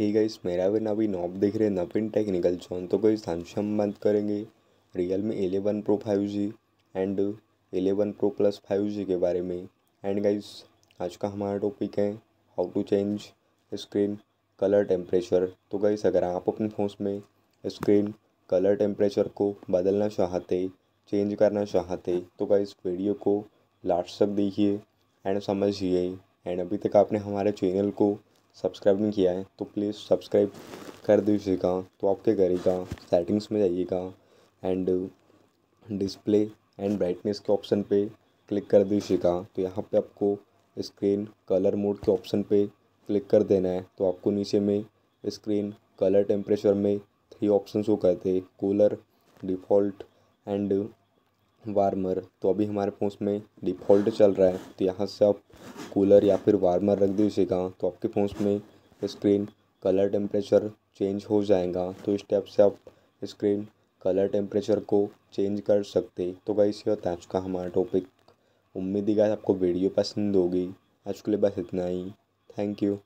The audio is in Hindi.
ही गाइस मेरा भी ना भी नॉब देख रहे नवीन टेक्निकल जोन तो कोई सांशी हम बात करेंगे Realme eleven pro five G and eleven pro plus five G के बारे में एंड गाइस आज का हमारा टॉपिक है how to change screen colour temperature तो गाइस अगर आप अपने फ़ोन में स्क्रीन कलर टेम्परेचर को बदलना चाहते चेंज करना चाहते तो गाइस वीडियो को लास्ट तक देखिए एंड समझिए एंड अभी तक आपने हमारे चैनल को सब्सक्राइब नहीं किया है तो प्लीज़ सब्सक्राइब कर दीजिएगा तो आपके करेगा सेटिंग्स में जाइएगा एंड डिस्प्ले एंड ब्राइटनेस के ऑप्शन पे क्लिक कर दीजिएगा तो यहाँ पे आपको स्क्रीन कलर मोड के ऑप्शन पे क्लिक कर देना है तो आपको नीचे में स्क्रीन कलर टेम्परेचर में थ्री ऑप्शन शो करते कूलर डिफ़ॉल्ट एंड वार्मर तो अभी हमारे फोन में डिफ़ॉल्ट चल रहा है तो यहाँ से आप कूलर या फिर वार्मर रख दीजिएगा तो आपके फोन में स्क्रीन कलर टेम्परेचर चेंज हो जाएगा तो इस टाइप से आप स्क्रीन कलर टेम्परेचर को चेंज कर सकते तो गाइस ये है आज का हमारा टॉपिक उम्मीद ही गाइस आपको वीडियो पसंद होगी आज के लिए बस इतना ही थैंक यू